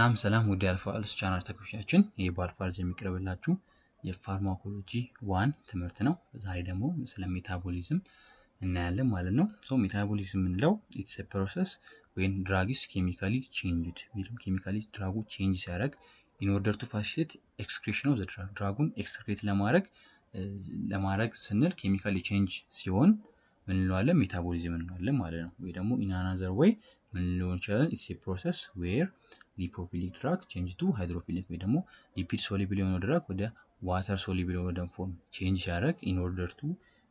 ሰላም ሰላም ውድ አልፋ አልስ ቻናል ተከታዮቻችን ይህ በአልፋርዝ የሚቀርብላችሁ የፋርማኮሎጂ ዋን ትምህርት ነው። ዛሬ ደግሞ ስለ ሜታቦሊዝም እናያለን ማለት ነው። ሶ ሜታቦሊዝም የምንለው ኢትስ ፕሮሰስ ወይም ድራግስ ኬሚካሊ ቼንጅድ ወይም ኬሚካሊ ድራጉ ቼንጅ ሲያደርግ ኢን ኦርደር ቱ ፋሲሊቴት ኤክስክሬሽን ኦፍ ዘ ድራግ ድራጉን ኤክስክሬት ለማድረግ ለማድረግ ስንል ኬሚካሊ ቼንጅ ሲሆን ምን እንለዋለን? ሜታቦሊዝም እንለዋለን ማለት ነው። ወይ ደግሞ ኢን አናዘር ወይ ምን ሊሆን ይችላል? ኢትስ ፕሮሰስ ዌር ሊፖፊሊክ ድራግ ቼንጅ ቱ ሃይድሮፊሊክ ወይ ደግሞ ሊፒድ ሶሊብል የሆነው ድራግ ወደ ዋተር ሶሊብል የሆነ ደም ፎርም ቼንጅ ሲያደርግ ኢንኦርደር ቱ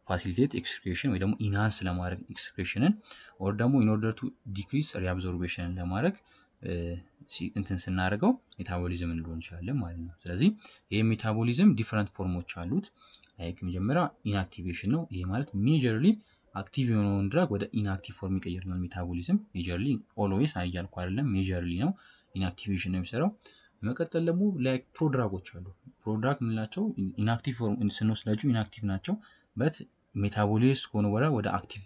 ፋሲሊቴት ኤክስክሬሽን ወይ ደግሞ ኢንሃንስ ለማድረግ ኤክስክሬሽንን ኦር ደግሞ ኢንኦርደር ቱ ዲክሪስ ሪአብዞርቤሽንን ለማድረግ እንትን ስናደርገው ሜታቦሊዝም እንለው እንችላለን ማለት ነው። ስለዚህ ይህ ሜታቦሊዝም ዲፍረንት ፎርሞች አሉት። ላይክ መጀመሪያ ኢንአክቲቬሽን ነው። ይሄ ማለት ሜጀርሊ አክቲቭ የሆነውን ድራግ ወደ ኢንአክቲቭ ፎርም ይቀይርናል ሜታቦሊዝም። ሜጀርሊ ኦልዌይስ አያልኩ አይደለም፣ ሜጀርሊ ነው። ኢንአክቲቬሽን ነው የሚሰራው። በመቀጠል ደግሞ ላይክ ፕሮድራጎች አሉ። ፕሮድራግ የምንላቸው ኢንአክቲቭ ስንወስዳቸው ኢንአክቲቭ ናቸው በት ሜታቦሊስ ከሆነ በኋላ ወደ አክቲቭ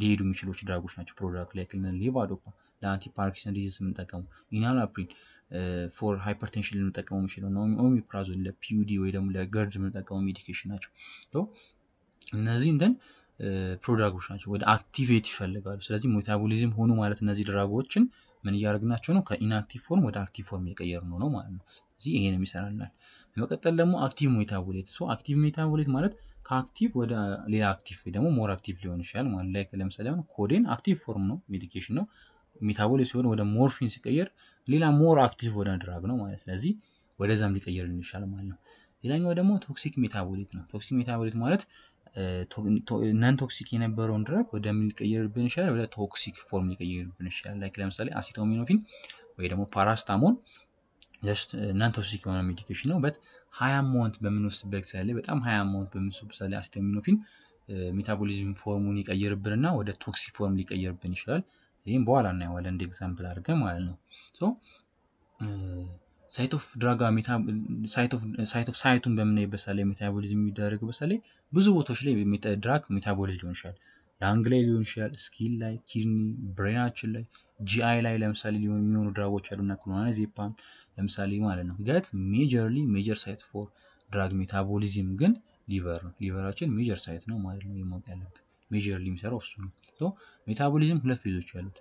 ሊሄዱ የሚችሎች ድራጎች ናቸው። ፕሮድራግ ክልን ሌቫዶፓ ለአንቲ ፓርኪንሰን ዲዚዝ የምንጠቀሙ ኢናላፕሪን ፎር ሃይፐርቴንሽን ልንጠቀሙ የሚችለው ነው። ኦሚፕራዞን ለፒዩዲ ወይ ደግሞ ለገርድ የምንጠቀሙ ሜዲኬሽን ናቸው። እነዚህ እንትን ፕሮዳክቶች ናቸው። ወደ አክቲቬት ይፈልጋሉ። ስለዚህ ሜታቦሊዝም ሆኑ ማለት እነዚህ ድራጎችን ምን እያደረግናቸው ነው? ከኢንአክቲቭ ፎርም ወደ አክቲቭ ፎርም እየቀየር ነው ነው ማለት ነው። እዚህ ይሄን ይሰራልናል። በመቀጠል ደግሞ አክቲቭ ሜታቦሌት ሶ አክቲቭ ሜታቦሌት ማለት ከአክቲቭ ወደ ሌላ አክቲቭ ወይ ደግሞ ሞር አክቲቭ ሊሆን ይችላል ማለት ላይ ለምሳሌ አሁን ኮዴን አክቲቭ ፎርም ነው ሜዲኬሽን ነው። ሜታቦሌት ሲሆን ወደ ሞርፊን ሲቀየር ሌላ ሞር አክቲቭ ወደ ድራግ ነው ማለት ስለዚህ ወደዛም ሊቀየር ይችላል ማለት ነው። ሌላኛው ደግሞ ቶክሲክ ሜታቦሊት ነው። ቶክሲክ ሜታቦሊት ማለት ነን ቶክሲክ የነበረውን ድረግ ወደሚቀየርብን ይችላል ወደ ቶክሲክ ፎርም ሊቀየርብን ይችላል። ላይክ ለምሳሌ አሲቶሚኖፊን ወይ ደግሞ ፓራስታሞን ነን ቶክሲክ የሆነ ሜዲኬሽን ነው። በት ሀያ ሞንት በምንወስድበት ጊዜ ላይ በጣም ሀያ ሞንት በምንወስድበት ጊዜ ላይ አሲቶሚኖፊን ሜታቦሊዝም ፎርሙን ይቀይርብንና ወደ ቶክሲክ ፎርም ሊቀየርብን ይችላል። ይህም በኋላ እናየዋለን እንደ ኤግዛምፕል አድርገን ማለት ነው ሶ uh, ሳይት ኦፍ ድራጋ ሳይት ኦፍ ሳይቱን በምናይበት ላይ ሜታቦሊዝም የሚደረግ በሳሌ ብዙ ቦታዎች ላይ ድራግ ሜታቦሊዝ ሊሆን ይችላል። ላንግ ላይ ሊሆን ይችላል። ስኪል ላይ፣ ኪድኒ፣ ብሬናችን ላይ፣ ጂአይ ላይ ለምሳሌ ሊሆን የሚሆኑ ድራጎች አሉና ክሎና ዜፓን ለምሳሌ ማለት ነው። ገት ሜጀርሊ ሜጀር ሳይት ፎር ድራግ ሜታቦሊዝም ግን ሊቨር ነው። ሊቨራችን ሜጀር ሳይት ነው ማለት ነው። የማወቅ ያለብን ሜጀርሊ የሚሰራው እሱ ነው። ሜታቦሊዝም ሁለት ፌዞች አሉት።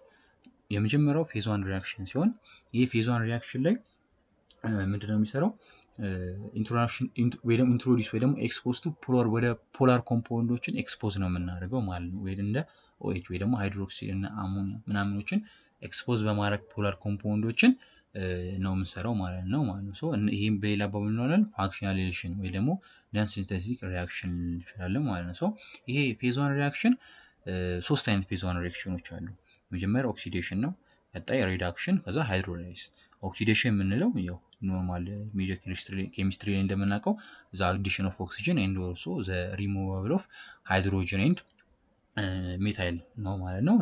የመጀመሪያው ፌዝ ዋን ሪያክሽን ሲሆን ይህ ፌዝ ዋን ሪያክሽን ላይ ምንድነው የሚሰራው ኢንትሮዳክሽን ወይ ኢንትሮዲስ ወይ ደግሞ ኤክስፖዝ ቱ ፖላር ወደ ፖላር ኮምፓውንዶችን ኤክስፖዝ ነው የምናደርገው ማለት ነው። ወይ እንደ ኦኤች ወይ ደግሞ ሃይድሮክሲድ እና አሞኒያ ምናምኖችን ኤክስፖዝ በማድረግ ፖላር ኮምፓውንዶችን ነው የምንሰራው ማለት ነው ማለት ነው። ይህም በሌላ አባባል እንለዋለን ፋክሽናላይዜሽን ወይ ደግሞ ነን ሲንተቲክ ሪያክሽን እንችላለን ማለት ነው። ይሄ ፌዝ ዋን ሪያክሽን ሶስት አይነት ፌዝ ዋን ሪያክሽኖች አሉ። መጀመሪያ ኦክሲዴሽን ነው፣ ቀጣይ ሪዳክሽን፣ ከዛ ሃይድሮላይዝ ኦክሲዴሽን የምንለው ያው ኖርማል ሜጀር ኬሚስትሪ ላይ እንደምናውቀው ዘ አዲሽን ኦፍ ኦክሲጅን ኤንድ ኦልሶ ዘ ሪሙቫብል ኦፍ ሃይድሮጅን ኤንድ ሜታይል ነው ማለት ነው።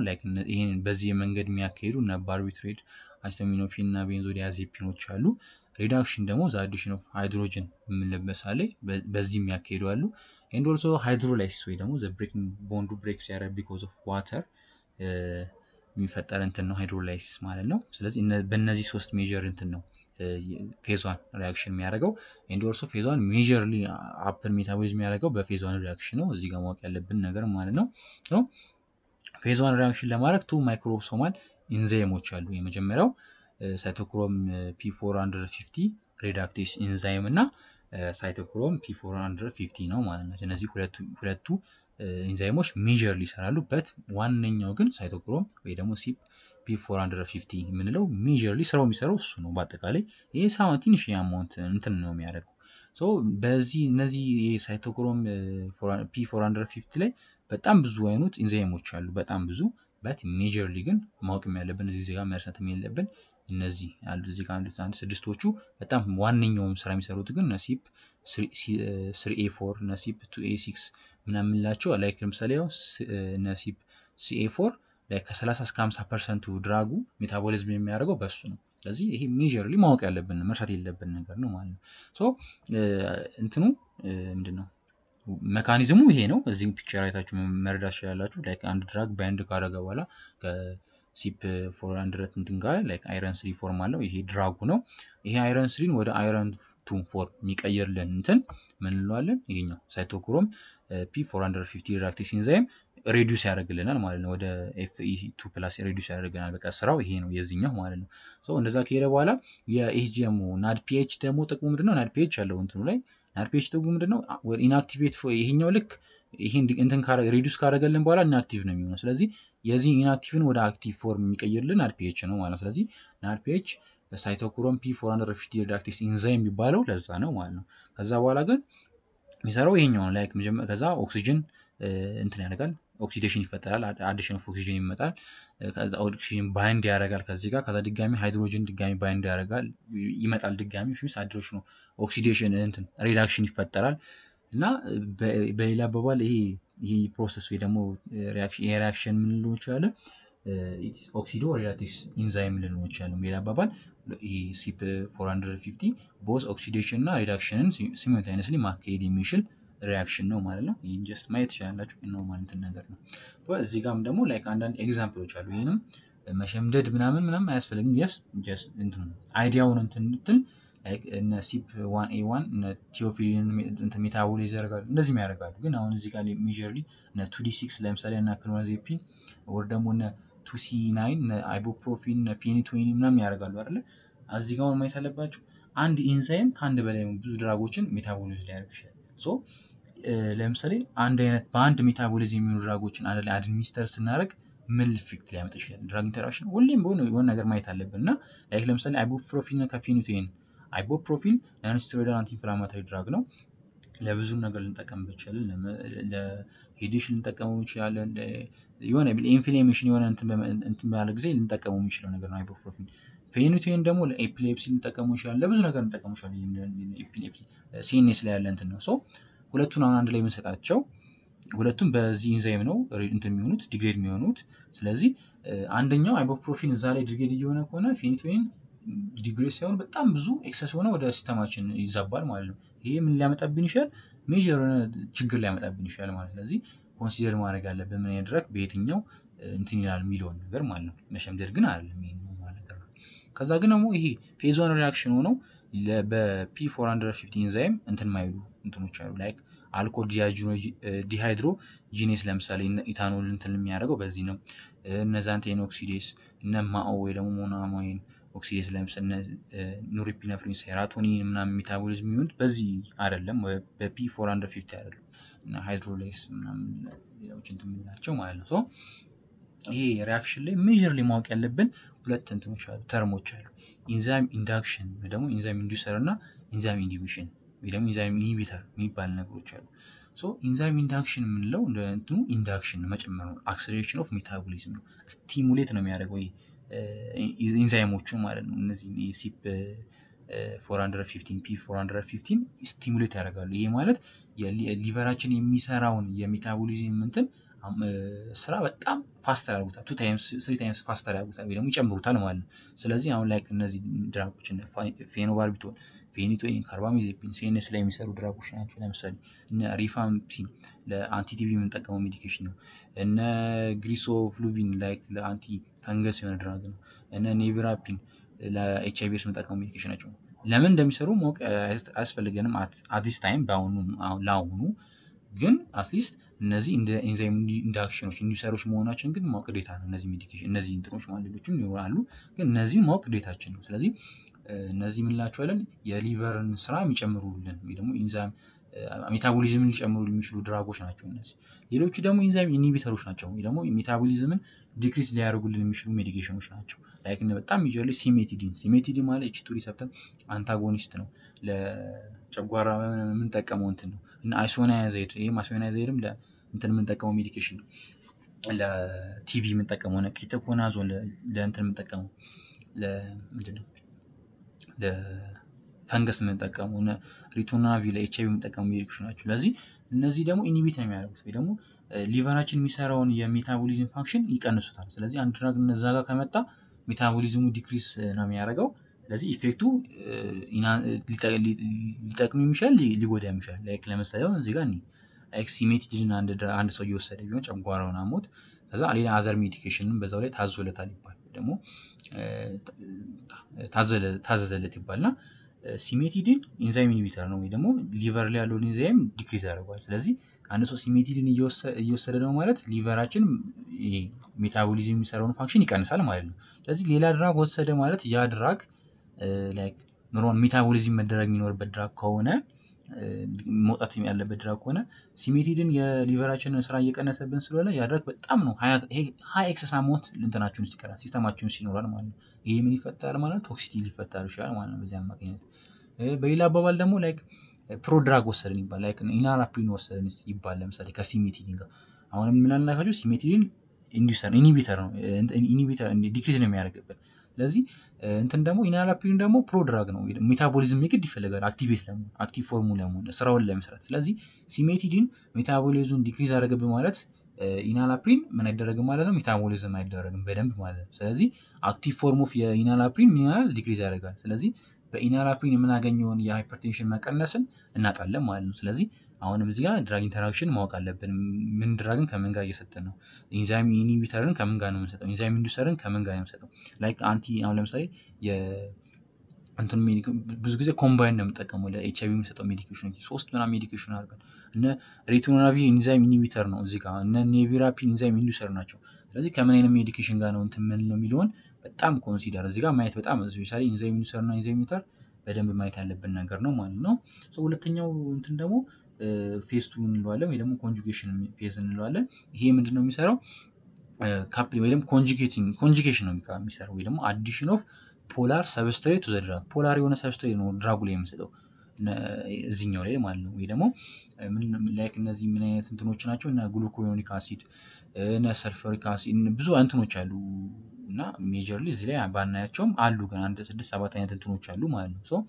ይህን በዚህ መንገድ የሚያካሄዱ እና ባርቢትሬት፣ አሲታሚኖፊን እና ቤንዞዲያዜፒኖች አሉ። ሪዳክሽን ደግሞ ዘ አዲሽን ኦፍ ሃይድሮጅን የምንለበሳ በዚህ የሚያካሄዱ አሉ። ኤንድ ኦልሶ ሃይድሮላይስ ወይ ደግሞ ዘ ብሬኪንግ ቦንዱ ብሬክ ሲያደርግ ቢኮዝ ኦፍ ዋተር የሚፈጠር እንትን ነው ሃይድሮላይስ ማለት ነው። ስለዚህ በእነዚህ ሶስት ሜጀር እንትን ነው ፌዟን ሪያክሽን የሚያደርገው ኤንዶርሶ ፌዝዋን ፌዟን ሜጀርሊ አፕን ሜታቦሊዝም የሚያደርገው በፌዟን ሪያክሽን ነው። እዚህ ጋር ማወቅ ያለብን ነገር ማለት ነው። ፌዟን ሪያክሽን ለማድረግ ቱ ማይክሮሶማል ኢንዛይሞች አሉ። የመጀመሪያው ሳይቶክሮም ፒ 450 ሬዳክቴስ ኢንዛይም እና ሳይቶክሮም ፒ 450 ነው ማለት ነው። እነዚህ ሁለቱ ኢንዛይሞች ሜጀር ሊሰራሉ በት ዋነኛው ግን ሳይቶክሮም ወይ ደግሞ ሲፕ ቢ 450 የምንለው ሜጀርሊ ስራው የሚሰራው እሱ ነው። በአጠቃላይ ይህ ሳማ ትንሽ የአማውንት እንትን ነው የሚያደርገው። በዚህ እነዚህ የሳይቶክሮም ፒ 450 ላይ በጣም ብዙ አይነት ኢንዛይሞች አሉ፣ በጣም ብዙ በት ሜጀርሊ ግን ማወቅ ያለብን እዚህ ዜጋ መርሳት የሌለብን እነዚህ አሉ እዚህ ጋር አንዱ ስድስቶቹ በጣም ዋነኛውም ስራ የሚሰሩት ግን ነሲፕ ስሪ ኤ ፎር ነሲፕ ቱ ኤ ሲክስ ምናምንላቸው ላይክ ለምሳሌ ያው ነሲብ ሲኤ ፎር ላይ ከ30 እስከ 50 ፐርሰንቱ ድራጉ ሜታቦሊዝም የሚያደርገው በሱ ነው። ስለዚህ ይሄ ሜጀርሊ ማወቅ ያለብን መርሳት የለብን ነገር ነው ማለት ነው። ሶ እንትኑ ምንድን ነው መካኒዝሙ ይሄ ነው። እዚህም ፒክቸር አይታችሁ መረዳት ችላላችሁ። ላይክ አንድ ድራግ ባይንድ ካደረገ በኋላ ከሲፕ ፎር አንድረት እንትን ጋር ላይክ አይረን ስሪ ፎርም አለው። ይሄ ድራጉ ነው። ይሄ አይረን ስሪን ወደ አይረን ቱ ፎርም የሚቀይርልን እንትን ምን እንለዋለን? ይሄኛው ሳይቶክሮም ፒ 450 ሪዳክቴስ ኢንዛይም ሬዲስ ያደርግልናል ማለት ነው። ወደ ኤፍኢ ቱ ፕላስ ሬዲስ ያደርግልናል። በቃ ስራው ይሄ ነው የዚህኛው ማለት ነው። ሶ እንደዛ ከሄደ በኋላ የኤጂኤሙ ናድ ፒኤች ደግሞ ጥቅሙ ምንድነው? ናድ ፒኤች ያለው እንትኑ ላይ ናድ ፒኤች ጥቅሙ ምንድነው? ኢንአክቲቬት ይሄኛው ልክ ይሄን እንትን ሬዲስ ካደረገልን በኋላ ኢንአክቲቭ ነው የሚሆነው። ስለዚህ የዚህ ኢንአክቲቭን ወደ አክቲቭ ፎርም የሚቀይርልን ናድ ፒኤች ነው ማለት ነው። ስለዚህ ናድ ፒኤች ሳይቶክሮም ፒ 450 ሪዳክቲስ ኢንዛ የሚባለው ለዛ ነው ማለት ነው። ከዛ በኋላ ግን የሚሰራው ይሄኛው ላይክ ከዛ ኦክሲጅን እንትን ያደርጋል ኦክሲዴሽን ይፈጠራል። አዲሽን ኦፍ ኦክሲጅን ይመጣል። ከዛ ኦክሲጅን ባይንድ ያደርጋል ከዚህ ጋር ከዛ ድጋሚ ሃይድሮጅን ድጋሚ ባይንድ ያደርጋል ይመጣል ድጋሚ ሚስ ነው ኦክሲዴሽን እንትን ሪዳክሽን ይፈጠራል እና በሌላ አባባል ይሄ ይሄ ፕሮሰስ ወይ ደግሞ ምን ምንለው እንችላለን ኦክሲዶ ሪላቴክስ ኢንዛይም ልንሆን ይችላለን። ሌላ አባባል ይህ ሲፕ 450 ቦዝ ኦክሲዴሽን እና ሪዳክሽንን ሲሞንታይነስሊ ማካሄድ የሚችል ሪያክሽን ነው ማለት ነው። ይህን ጀስት ማየት ይችላላችሁ። ኖርማል እንትን ነገር ነው። እዚህ ጋም ደግሞ ላይክ አንዳንድ ኤግዛምፕሎች አሉ። ይህንም መሸምደድ ምናምን ምናምን አያስፈልግም። ስ አይዲያውን እንትንትል እነ ሲፕ ዋን ኤ ዋን እነ ቲኦፊሊን ሜታቦሊዝ ያደርጋሉ፣ እንደዚህም ያደርጋሉ። ግን አሁን እዚህ ጋር ሜጀርሊ እነ ቱዲ ሲክስ ለምሳሌ እና ክሎናዜፒን ወር ደግሞ እነ ቱሲናይን አይቦፕሮፊን ፌኒቶይን ምናምን ያደርጋሉ አይደለ እዚህ ጋር ማየት ያለባችሁ አንድ ኢንዛይም ከአንድ በላይ ብዙ ድራጎችን ሜታቦሊዝ ሊያደርግ ይችላል ሶ ለምሳሌ አንድ አይነት በአንድ ሜታቦሊዝ የሚሆኑ ድራጎችን አንድ ላይ አድሚኒስተር ስናደርግ ምን ኢፌክት ሊያመጣ ይችላል ድራግ ኢንተራክሽን ሁሌም ቢሆን የሆነ ነገር ማየት አለብን እና ላይክ ለምሳሌ አይቦፕሮፊን ከፌኒቶይን አይቦፕሮፊን ለአንስቴሮይዳል አንቲኢንፍላማቶሪ ድራግ ነው ለብዙ ነገር ልንጠቀምበት ይችላል ሄዲሽ ልንጠቀመው እንችላለን። የሆነ ኢንፍሌሜሽን የሆነ እንትን ባለ ጊዜ ልንጠቀመው የሚችለው ነገር ነው አይቦፕሮፊን። ፌኒቶይን ደግሞ ለኤፒሌፕሲ ልንጠቀመው እንችላለን። ለብዙ ነገር ልንጠቀመው እንችላለን። ሲኤንኤስ ላይ ያለ እንትን ነው። ሶ ሁለቱን አሁን አንድ ላይ የምንሰጣቸው ሁለቱም በዚህ ኢንዛይም ነው እንትን የሚሆኑት ዲግሬድ የሚሆኑት። ስለዚህ አንደኛው አይቦፕሮፊን እዛ ላይ ዲግሬድ እየሆነ ከሆነ ፌኒቶይን ዲግሬድ ሳይሆን በጣም ብዙ ኤክሰስ ሆነ ወደ ሲስተማችን ይዛባል ማለት ነው። ይሄ ምን ሊያመጣብን ይችላል? ሜጀር የሆነ ችግር ሊያመጣብን ይችላል ማለት። ስለዚህ ኮንሲደር ማድረግ ያለብን ምን አይነት ድራግ በየትኛው እንትን ይላል የሚለውን ነገር ማለት ነው። መሸምደድ ግን አይደለም ይሄ ነገር ነው። ከዛ ግን ደግሞ ይሄ ፌዝ ዋን ሪያክሽን ሆነው በፒ 450 ኢንዛይም እንትን ማይሉ እንትኖች አሉ ላይክ አልኮል ዲሃይድሮ ጂኔስ ለምሳሌ ኢታኖል እንትን የሚያደርገው በዚህ ነው። እነዛን ቴኖክሲዴስ ኦክሲዴስ እነ ማኦ ወይ ደግሞ ሞኖአሞይን ኦክሲዴስ ለምስነ ኑሪፒነፍሪን፣ ሴራቶኒን ምናምን ሜታቦሊዝም የሚሆኑት በዚህ አይደለም፣ በፒ 450 አይደለም እና ሃይድሮላይስ ምናምን ሌሎች እንትን የምንላቸው ማለት ነው። ይሄ ሪያክሽን ላይ ሜጀርሊ ማወቅ ያለብን ሁለት እንትኖች አሉ፣ ተርሞች አሉ። ኢንዛይም ኢንዳክሽን ወይ ደግሞ ኢንዛይም ኢንዱሰር እና ኢንዛይም ኢንሂቢሽን ወይ ደግሞ ኢንዛይም ኢንሂቢተር የሚባል ነገሮች አሉ። ሶ ኢንዛይም ኢንዳክሽን የምንለው እንትኑ ኢንዳክሽን መጨመር ነው። አክሰሌሬሽን ኦፍ ሜታቦሊዝም ነው። ስቲሙሌት ነው የሚያደርገው ይሄ ኢንዛይሞቹ ማለት ነው። እነዚህ ሲፕ 415 ፒ 415 ስቲሙሌት ያደርጋሉ። ይሄ ማለት ሊቨራችን የሚሰራውን የሜታቦሊዝም እንትን ስራ በጣም ፋስተር ያደርጉታል። ቱ ታይምስ ስሪ ታይምስ ፋስተር ያደርጉታል ወይ ደግሞ ይጨምሩታል ማለት ነው። ስለዚህ አሁን ላይክ እነዚህ ድራጎች ፌኖባርቢቶን ቬኔቶ ካርባሜዜፒን ሲኤንኤስ ላይ የሚሰሩ ድራጎች ናቸው። ለምሳሌ እነ ሪፋምፒሲን ለአንቲቲቪ የምንጠቀመው ሜዲኬሽን ነው። እነ ግሪሶፍሉቪን ላይክ ለአንቲ ፈንገስ የሆነ ድራግ ነው። እነ ኔቪራፒን ለኤች አይቪ የምንጠቀመው ሜዲኬሽን ናቸው። ለምን እንደሚሰሩ ማወቅ አያስፈልገንም አዲስ ታይም ለአሁኑ ግን አትሊስት እነዚህ እንደ ኤንዛይም ኢንዳክሽኖች ኢንዱሰሮች መሆናችን ግን ማወቅ ግዴታ ነው። እነዚህ ሜዲኬሽን እነዚህ እንትኖች ማለሎችም ይኖራሉ፣ ግን እነዚህ ማወቅ ግዴታችን ነው። ስለዚህ እነዚህ የምንላቸዋለን የሊቨርን ስራ የሚጨምሩልን ወይ ደግሞ ኢንዛይም ሜታቦሊዝምን ሊጨምሩ የሚችሉ ድራጎች ናቸው እነዚህ። ሌሎቹ ደግሞ ኢንዛይም ኢኒቢተሮች ናቸው ወይ ደግሞ ሜታቦሊዝምን ዲክሪስ ሊያደርጉልን የሚችሉ ሜዲኬሽኖች ናቸው። ላይክ በጣም ሜጀርሊ ሲሜቲዲን ሲሜቲዲን ማለት ኤች ቱ ሪሰፕተር አንታጎኒስት ነው። ለጨጓራ የምንጠቀመው እንትን ነው እና አይሶናያዘይድ ይህም አይሶናያዘይድም ለእንትን የምንጠቀመው ሜዲኬሽን ነው። ለቲቪ የምንጠቀመው ነ ኪቶኮናዞን ለእንትን የምንጠቀመው ለምንድን ነው ለፈንገስ የምንጠቀሙ ሪቶናቪ ለኤች አይቪ የምንጠቀሙ ሜዲኬሽኖች ናቸው። ስለዚህ እነዚህ ደግሞ ኢኒቢት ነው የሚያደርጉት ወይ ደግሞ ሊቨራችን የሚሰራውን የሜታቦሊዝም ፋንክሽን ይቀንሱታል። ስለዚህ አንድ ድራግ እነዛ ጋር ከመጣ ሜታቦሊዝሙ ዲክሪስ ነው የሚያደርገው። ስለዚህ ኢፌክቱ ሊጠቅም የሚችላል፣ ሊጎዳ የሚችላል። ላይክ ለምሳሌ አሁን እዚህ ጋር ላይክ ሲሜትዲልን አንድ ሰው እየወሰደ ቢሆን ጨጓራውን አሞት ከዛ ሌላ አዘር ሜዲኬሽንም በዛው ላይ ታዞለታል ይባል ደግሞ ታዘዘለት ይባልና ሲሜቲዲን ኢንዛይም ኢኒቢተር ነው ወይ ደግሞ ሊቨር ላይ ያለውን ኢንዛይም ዲክሪዝ ያደርገዋል። ስለዚህ አንድ ሰው ሲሜቲዲን እየወሰደ ነው ማለት ሊቨራችን ሜታቦሊዝም የሚሰራውን ፋንክሽን ይቀንሳል ማለት ነው። ስለዚህ ሌላ ድራግ ወሰደ ማለት ያ ድራግ ኖርማል ሜታቦሊዝም መደረግ የሚኖርበት ድራግ ከሆነ መውጣት ያለበት ድራግ ከሆነ ሲሜቲድን የሊቨራችንን ስራ እየቀነሰብን ስለሆነ ያ በጣም ነው ሀይ ኤክሰሳ ሞት ልንትናችን ውስጥ ይቀራል ሲስተማችን ውስጥ ይኖራል ማለት ነው። ይሄ ምን ይፈጠራል ማለት ቶክሲቲ ሊፈጠር ይችላል ማለት ነው በዚህ አማካኝነት። በሌላ አባባል ደግሞ ላይክ ፕሮ ድራግ ወሰድን ይባል ላይክ ኢናላፕሪን ወሰድን ይባል ለምሳሌ ከሲሜቲድን ጋር አሁን የምናልናካቸው ሲሜቲድን ኢንዲሰር ኢኒቢተር ነው ኢኒቢተር ዲክሪዝ ነው የሚያደርግብን ስለዚህ እንትን ደግሞ ኢናላፒን ደግሞ ፕሮድራግ ነው። ሜታቦሊዝም የግድ ይፈልጋል አክቲቬት ለመሆን አክቲቭ ፎርሙ ለመሆን ስራውን ለመስራት። ስለዚህ ሲሜቲዲን ሜታቦሊዝም ዲክሪዝ አደረገብ ማለት ኢናላፕሪን ምን አይደረግም ማለት ነው፣ ሜታቦሊዝም አይደረግም በደንብ ማለት ነው። ስለዚህ አክቲቭ ፎርም ኦፍ የኢናላፕሪን ምን ያህል ዲክሪዝ ያደርጋል። ስለዚህ በኢናላፕሪን የምናገኘውን የሃይፐርቴንሽን መቀነስን እናጣለን ማለት ነው። ስለዚህ አሁንም እዚጋ ድራግ ኢንተራክሽን ማወቅ አለብን። ምን ድራግን ከምን ጋር እየሰጠን ነው? ኢንዛይም ኢኒቢተርን ከምን ጋር ነው የምንሰጠው? ኢንዛይም ኢንዱሰርን ከምን ጋር ነው የምንሰጠው? ላይክ አንቲ አሁን ለምሳሌ እንትን ብዙ ጊዜ ኮምባይን ነው የምጠቀመው ለኤች አይቪ የምንሰጠው ሜዲኬሽን ሶስት ምናምን ሜዲኬሽን አርገን እነ ሬቲኖናቪር ኢንዛይም ኢኒቢተር ነው እዚጋ እነ ኢንዛይም ኢንዱሰር ናቸው። ስለዚህ ከምን አይነት ሜዲኬሽን ጋር ነው እንትን ምን ነው የሚለውን በጣም ኮንሲደር እዚጋ ማየት በጣም ስፔሻሊ ኢንዛይም ኢንዱሰር እና ኢንዛይም ኢኒቢተር በደንብ ማየት ያለብን ነገር ነው ማለት ነው። ሁለተኛው እንትን ደግሞ ፌዝ ቱ እንለዋለን ወይ ደግሞ ኮንጁጌሽን ፌዝ እንለዋለን። ይሄ ምንድን ነው የሚሰራው? ካፕሊ ወይ ደግሞ ኮንጁጌቲንግ ኮንጁጌሽን ነው የሚሰራው ወይ ደግሞ አዲሽን ኦፍ ፖላር ሰብስትሬት ቱ ዘ ድራግ ፖላር የሆነ ሰብስትሬት ነው ድራጉ ላይ የምንሰጠው እዚኛው ላይ ማለት ነው። ወይ ደግሞ ላይክ እነዚህ ምን አይነት እንትኖች ናቸው? እና ግሉኮዮኒክ አሲድ እና ሰልፈሪክ አሲድ ብዙ እንትኖች አሉ እና ሜጀርሊ እዚህ ላይ ባናያቸውም አሉ ግን አንድ ስድስት ሰባት አይነት እንትኖች አሉ ማለት ነው ሶ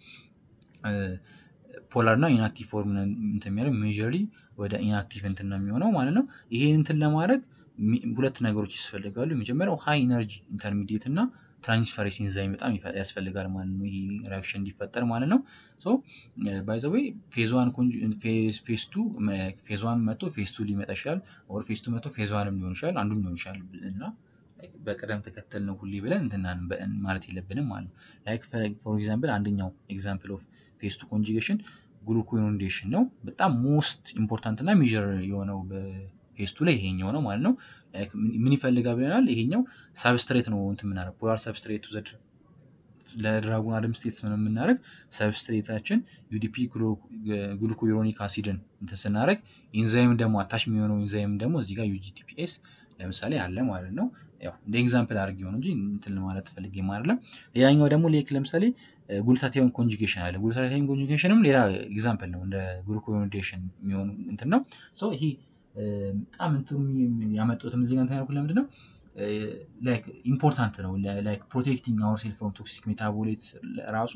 ፖላር እና ኢንአክቲቭ ፎርም እንትን የሚያደርግ ሜጀርሊ ወደ ኢንአክቲቭ እንትን ነው የሚሆነው ማለት ነው። ይሄ እንትን ለማድረግ ሁለት ነገሮች ያስፈልጋሉ። የመጀመሪያው ሃይ ኢነርጂ ኢንተርሚዲየት እና ትራንስፈሬስ ኢንዛይም በጣም ያስፈልጋል ማለት ነው። ይሄ ሪያክሽን እንዲፈጠር ማለት ነው። ሶ ባይ ዘ ዌይ ፌዝ ዋን ፌዝ ቱ ፌዝ ዋን መጥቶ ፌዝ ቱ ሊመጣ ይችላል። ኦር ፌዝ ቱ መጥቶ ፌዝ ዋንም ሊሆን ይችላል፣ አንዱም ሊሆን ይችላል እና በቅደም ተከተል ነው ሁሌ ብለን እንትናን ማለት የለብንም ማለት ነው። ላይክ ፎር ኤግዛምፕል አንደኛው ኤግዛምፕል ኦፍ ፌስቱ ኮንጂጌሽን ኮንጁጌሽን ግሉኮኖንዴሽን ነው። በጣም ሞስት ኢምፖርታንት እና ሜጀር የሆነው ፌስቱ ላይ ይሄኛው ነው ማለት ነው። ምን ይፈልጋ ብለናል? ይሄኛው ሰብስትሬት ነው ንት የምናደርግ ፖላር ሰብስትሬቱ ዘድ ለድራጉን አደም ስቴትስ ነው የምናደረግ ሰብስትሬታችን ዩዲፒ ግሉኮዩሮኒክ አሲድን እንትን ስናደረግ ኢንዛይም ደግሞ አታሽ የሚሆነው ኢንዛይም ደግሞ እዚጋ ዩጂቲፒኤስ ለምሳሌ አለ ማለት ነው። ያው እንደ ኤግዛምፕል አድርጌ ሆነ እንጂ እንትን ማለት ፈልጌ አይደለም። ያኛው ደግሞ ሌክ ለምሳሌ ጉልታቴውን ኮንጁጌሽን አለ። ጉልታቴውን ኮንጁጌሽንም ሌላ ኤግዛምፕል ነው፣ እንደ ግሉኮኖዴሽን የሚሆኑ እንትን ነው። ይሄ በጣም እንትኑ ያመጡትም እዚህ ጋር እንትን ያልኩት ለምንድን ነው ላይክ ኢምፖርታንት ነው። ላይክ ፕሮቴክቲንግ አወር ሴልፍ ፍሮም ቶክሲክ ሜታቦሌት ራሱ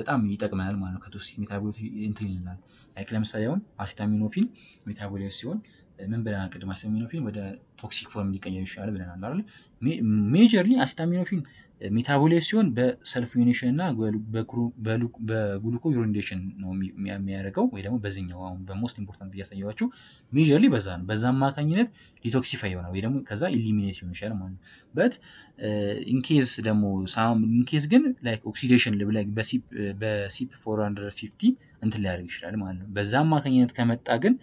በጣም ይጠቅመናል ማለት ነው። ከቶክሲክ ሜታቦሌት እንትን ይልናል። ላይክ ለምሳሌ አሁን አሲታሚኖፊን ሜታቦሌት ሲሆን ምን ብለናል? ቅድም አስታሚኖፊን ወደ ቶክሲክ ፎርም ሊቀየር ይችላል ብለናል አይደል? ሜጀርሊ አስታሚኖፊን ሜታቦሌ ሲሆን በሰልፍ በሰልፍዩኔሽን እና በግሉኮ ዩሪኔሽን ነው የሚያደርገው፣ ወይ ደግሞ በዚኛው አሁን በሞስት ኢምፖርታንት እያሳየኋችሁ ሜጀርሊ በዛ ነው። በዛ አማካኝነት ዲቶክሲፋይ ይሆናል ወይ ደግሞ ከዛ ኢሊሚኔት ሊሆን ይችላል ማለት ነው። በት ኢንኬዝ ደግሞ ኢንኬዝ ግን ላይክ ኦክሲዴሽን ልብ ላይ በሲፕ 450 እንትን ሊያደርግ ይችላል ማለት ነው። በዛ አማካኝነት ከመጣ ግን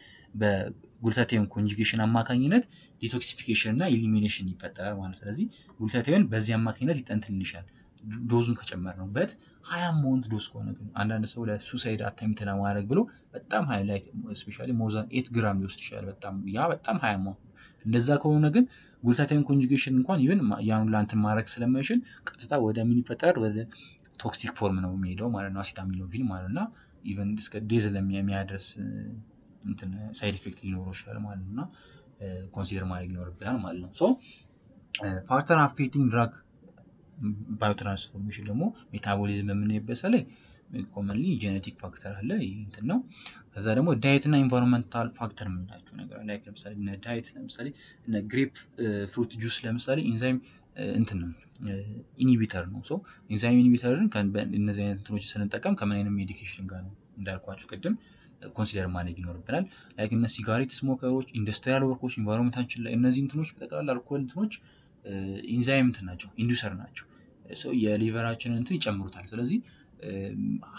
ጉልተቴን ኮንጁጌሽን አማካኝነት ዲቶክሲፊኬሽን እና ኢሊሚኔሽን ይፈጠራል ማለት። ስለዚህ ጉልተቴን በዚህ አማካኝነት ይጠንትልንሻል ዶዙን ከጨመር ነው በት ሀያ ሞንት ዶስ ከሆነ ግን አንዳንድ ሰው ለሱሳይድ አታሚት ለማድረግ ብሎ በጣም ስፔሻ ሞዛን ኤት ግራም ሊወስድ ይችላል። በጣም ያ በጣም ሀያ ሞንት እንደዛ ከሆነ ግን ጉልተታዊን ኮንጁጌሽን እንኳን ይብን ያኑ ለአንትን ማድረግ ስለማይችል ቀጥታ ወደ ምን ይፈጠራል? ወደ ቶክሲክ ፎርም ነው የሚሄደው ማለት ነው። አሲታሚኖቪን ማለት ና ኢቨን እስከ ዴዝ ለሚያደርስ እንትን ሳይድ ኢፌክት ሊኖረው ይችላል ማለት ነው እና ኮንሲደር ማድረግ ይኖርብናል ማለት ነው። ሶ ፋክተር አፌቲንግ ድራግ ባዮትራንስፎርሜሽን ደግሞ ሜታቦሊዝም የምንሄበት ላይ ኮመንሊ ጄኔቲክ ፋክተር አለ እንትን ነው። ከዛ ደግሞ ዳየት እና ኢንቫይሮንመንታል ፋክተር የምንላቸው ነገር ላይክ ለምሳሌ እነ ዳየት ለምሳሌ እነ ግሬፕ ፍሩት ጁስ ለምሳሌ ኢንዛይም እንትን ነው ኢኒቢተር ነው። ሶ ኢንዛይም ኢኒቢተርን እነዚህ አይነት እንትኖች ስንጠቀም ከምን አይነት ሜዲኬሽን ጋር ነው እንዳልኳቸው ቅድም ኮንሲደር ማድረግ ይኖርብናል። ላይክ እነ ሲጋሬት ስሞከሮች፣ ኢንዱስትሪያል ወርኮች፣ ኢንቫይሮንመንታችን ላይ እነዚህ እንትኖች በጠቅላላ አልኮል እንትኖች ኢንዛይምት uh, ናቸው፣ ኢንዱሰር ናቸው። ሰው የሊቨራችንን እንትን ይጨምሩታል። ስለዚህ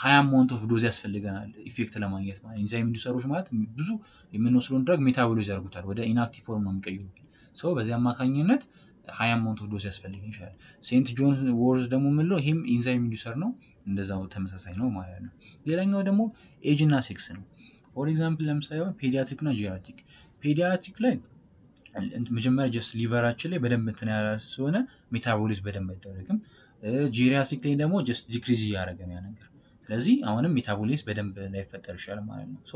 ሀያ አማውንት ኦፍ ዶዝ ያስፈልገናል ኢፌክት ለማግኘት ማለት ኢንዛይም ኢንዱሰሮች ማለት ብዙ የምንወስደውን ድረግ ሜታቦሎይዝ ያደርጉታል፣ ወደ ኢንአክቲቭ ፎርም ነው የሚቀይሩት። ሰው በዚህ አማካኝነት ሀያ አማውንት ኦፍ ዶዝ ያስፈልገን ይችላል። ሴንት ጆን ወርዝ ደግሞ የምለው ይህም ኢንዛይም ኢንዱሰር ነው። እንደዛው ተመሳሳይ ነው ማለት ነው። ሌላኛው ደግሞ ኤጅ እና ሴክስ ነው። ፎር ኤግዛምፕል ለምሳሌ ሆን ፔዲያትሪክ ና ጂራቲክ ፔዲያትሪክ ላይ መጀመሪያ ጀስት ሊቨራችን ላይ በደንብ እንትን ያለ ስለሆነ ሜታቦሊዝ በደንብ አይደረግም። ጄሪያትሪክ ላይ ደግሞ ጀስት ዲክሪዝ እያደረገ ነው ያ ነገር። ስለዚህ አሁንም ሜታቦሊዝ በደንብ ላይፈጠር ይችላል ማለት ነው። ሶ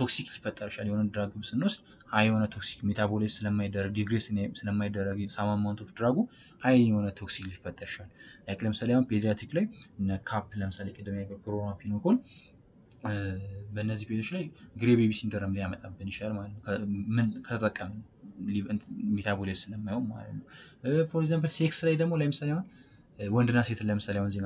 ቶክሲክ ሊፈጠር ይችላል። የሆነ ድራግም ስንወስድ ሀይ የሆነ ቶክሲክ ሜታቦሊዝ ስለማይደረግ ዲግሬስ ስለማይደረግ ሳም አማውንት ኦፍ ድራጉ ሀይ የሆነ ቶክሲክ ሊፈጠር ይችላል። ላይክ ለምሳሌ አሁን ፔዲያትሪክ ላይ ካፕ ለምሳሌ ቅድም ያገር ክሮና በእነዚህ ቤቶች ላይ ግሬ ቤቢ ሲንደረም ሊያመጣብን ይችላል ማለት ነው። ምን ከተጠቀም ሜታቦሊዝ ስለማየው ማለት ነው። ፎር ኤግዛምፕል ሴክስ ላይ ደግሞ ለምሳሌ አሁን ወንድና ሴትን ለምሳሌ አሁን ዜጋ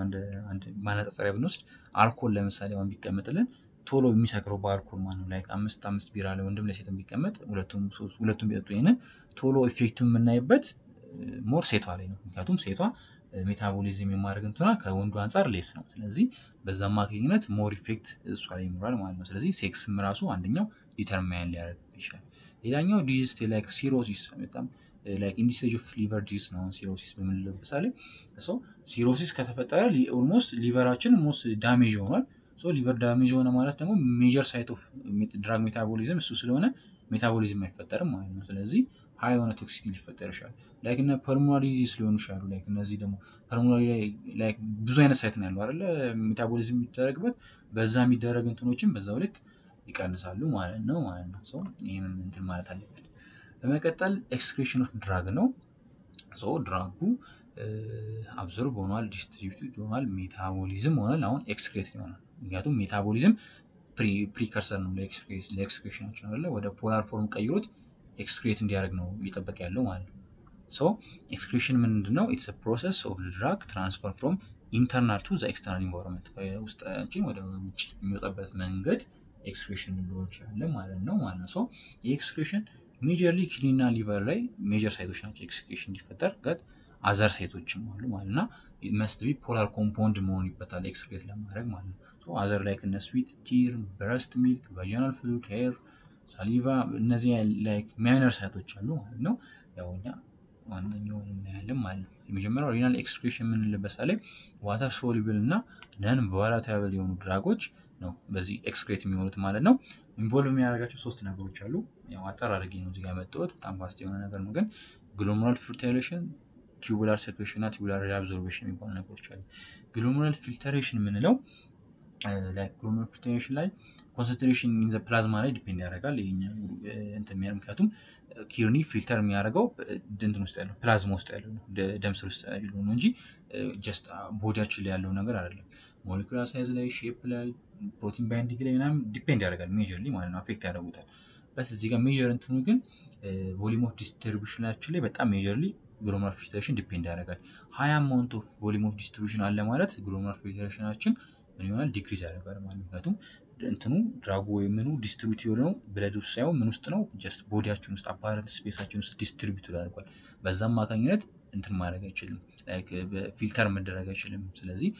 አንድ ማነጻጸሪያ ብንወስድ አልኮል ለምሳሌ አሁን ቢቀመጥልን ቶሎ የሚሰክረው በአልኮል ማለት ነው። ላይክ አምስት አምስት ቢራ ለወንድም ለሴትም ቢቀመጥ ሁለቱም ቢጠጡ ይህንን ቶሎ ኢፌክቲቭ የምናይበት ሞር ሴቷ ላይ ነው። ምክንያቱም ሴቷ ሜታቦሊዝም የማድረግ እንትና ከወንዱ አንጻር ሌስ ነው። ስለዚህ በዛ አማካኝነት ሞር ኢፌክት እሷ ላይ ይኖራል ማለት ነው። ስለዚህ ሴክስም ራሱ አንደኛው ዲተርማይን ሊያደርግ ይችላል። ሌላኛው ዲዚዝ ላይክ ሲሮሲስ በጣም ላይክ ኢንዲስቴጅ ኦፍ ሊቨር ዲዚዝ ነው። ሲሮሲስ በምንለው ምሳሌ ሰው ሲሮሲስ ከተፈጠረ ኦልሞስት ሊቨራችን ሞስት ዳሜጅ ሆኗል። ሊቨር ዳሜጅ ሆነ ማለት ደግሞ ሜጀር ሳይት ኦፍ ድራግ ሜታቦሊዝም እሱ ስለሆነ ሜታቦሊዝም አይፈጠርም ማለት ነው። ስለዚህ ሀይ የሆነ ቶክሲቲ ሊፈጠር ይችላል። ላይክ እነ ፐርሙላሪ ዲዚዝ ሊሆኑ ይችላሉ። ላይክ እነዚህ ደግሞ ፐርሙላሪ ላይ ብዙ አይነት ሳይት ነው ያለው አይደለ? ሜታቦሊዝም የሚደረግበት በዛ የሚደረግ እንትኖችን በዛው ልክ ይቀንሳሉ ማለት ነው ማለት ነው። ሰው ይህንን እንትን ማለት አለበት። በመቀጠል ኤክስክሬሽን ኦፍ ድራግ ነው። ሰው ድራጉ አብዞርብ ሆኗል፣ ዲስትሪቢዩት ሆኗል፣ ሜታቦሊዝም ሆኗል። አሁን ኤክስክሬት ይሆናል። ምክንያቱም ሜታቦሊዝም ፕሪከርሰር ነው ለኤክስክሬሽናችን አለ ወደ ፖላር ፎርም ቀይሮት ኤክስክሬት እንዲያደርግ ነው እየጠበቀ ያለው ማለት ነው። ሶ ኤክስክሬሽን ምንድን ነው? ኢትስ ፕሮሰስ ኦፍ ድራግ ትራንስፈር ፍሮም ኢንተርናል ቱ ዘ ኤክስተርናል ኢንቫይሮንመንት ከውስጣችን ወደ ውጭ የሚወጣበት መንገድ ኤክስክሬሽን ልንለው እንችላለን ማለት ነው ማለት ነው። ሶ የኤክስክሬሽን ሜጀርሊ ኪድኒና ሊቨር ላይ ሜጀር ሳይቶች ናቸው ኤክስክሬሽን እንዲፈጠር ገት አዘር ሳይቶችም አሉ ማለት እና መስት ቢ ፖላር ኮምፖንድ መሆን ይበታል ኤክስክሬት ለማድረግ ማለት ነው። አዘር ላይክ እነ ስዊት ቲር፣ ብረስት ሚልክ፣ ቫጂናል ፍሉድ፣ ሄር ሳሊቫ፣ እነዚህ ላይክ ማይነር ሳይቶች አሉ ማለት ነው። ያው እኛ ዋነኛውን እናያለን ማለት ነው። የመጀመሪያው ሪናል ኤክስክሬሽን የምንልበት ላይ ዋተር ሶሉብል እና ነን ቮላታይል የሆኑ ድራጎች ነው በዚህ ኤክስክሬት የሚሆኑት ማለት ነው። ኢንቮልቭ የሚያደርጋቸው ሶስት ነገሮች አሉ። ያው አጠር አድርጌ ነው እዚጋ መጠወት በጣም ፋስት የሆነ ነገር ነው ግን ግሎሞራል ፊልትሬሽን፣ ቲቡላር ሴክሬሽን እና ቲቡላር ሪአብዞርቬሽን የሚባሉ ነገሮች አሉ። ግሎሞራል ፊልትሬሽን የምንለው ግሎሞራል ፊልትሬሽን ላይ ኮንሰንትሬሽን ኢን ፕላዝማ ላይ ዲፔንድ ያደርጋል። ምክንያቱም ኪርኒ ፊልተር የሚያደርገው ድንትን ውስጥ ያለው ፕላዝማ ውስጥ ያለው ደም ስር ውስጥ ያለው ነው እንጂ ጀስት ቦዲያችን ላይ ያለው ነገር አይደለም። ሞለኪላር ሳይዝ ላይ፣ ሼፕ ላይ፣ ፕሮቲን ባይንዲንግ ላይ ምናም ዲፔንድ ያደርጋል። ሜጀር ማለት ነው አፌክት ያደርጉታል። በስ እዚህ ጋር ሜጀር እንትኑ ግን ቮሊም ኦፍ ዲስትሪቢሽናችን ላይ በጣም ሜጀርሊ ግሎማር ፊልትሬሽን ዲፔንድ ያደርጋል። ሀያ አማውንት ኦፍ ቮሊም ኦፍ ዲስትሪቢሽን አለ ማለት ግሎማር ፊልትሬሽናችን ምን ይሆናል? ዲክሪዝ ያደርጋል ማለት ምክንያቱም እንትኑ ድራጉ ወይም ምኑ ዲስትሪቢዩት የሆነው ብለድ ውስጥ ሳይሆን ምን ውስጥ ነው? ጀስት ቦዲያችን ውስጥ አፓረንት ስፔሳችን ውስጥ ዲስትሪቢዩት ያደርጓል። በዛ አማካኝነት እንትን ማድረግ አይችልም፣ ፊልተር መደረግ አይችልም። ስለዚህ